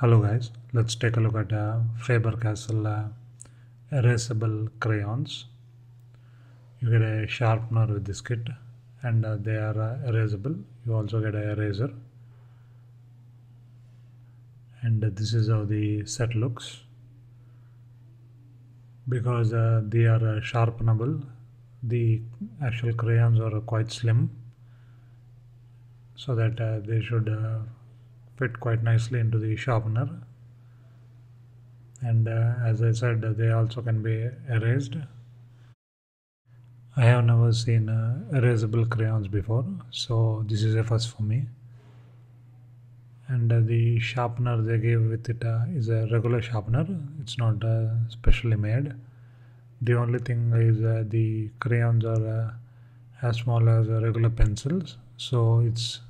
Hello guys, let's take a look at uh, Faber-Castell uh, erasable crayons. You get a sharpener with this kit and uh, they are uh, erasable. You also get a eraser. And uh, this is how the set looks. Because uh, they are uh, sharpenable, the actual crayons are quite slim so that they should fit quite nicely into the sharpener and uh, as I said they also can be erased I have never seen uh, erasable crayons before so this is a first for me and uh, the sharpener they give with it uh, is a regular sharpener it's not uh, specially made the only thing is uh, the crayons are as small as regular pencils so it's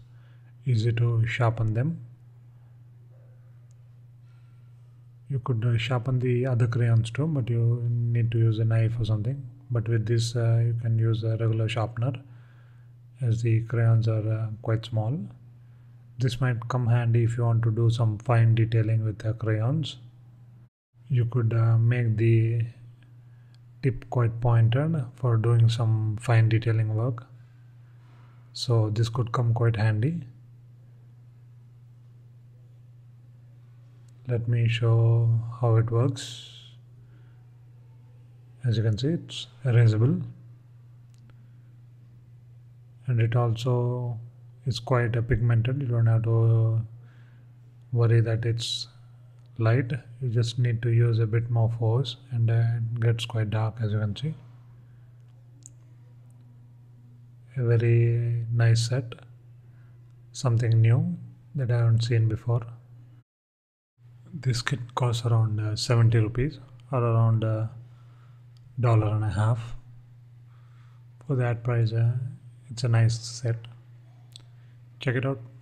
easy to sharpen them you could uh, sharpen the other crayons too but you need to use a knife or something but with this uh, you can use a regular sharpener as the crayons are uh, quite small this might come handy if you want to do some fine detailing with the crayons you could uh, make the tip quite pointed for doing some fine detailing work so this could come quite handy let me show how it works as you can see it's erasable and it also is quite pigmented you don't have to worry that it's light you just need to use a bit more force and it gets quite dark as you can see a very nice set something new that I haven't seen before this kit costs around uh, 70 rupees or around a uh, dollar and a half for that price uh, it's a nice set check it out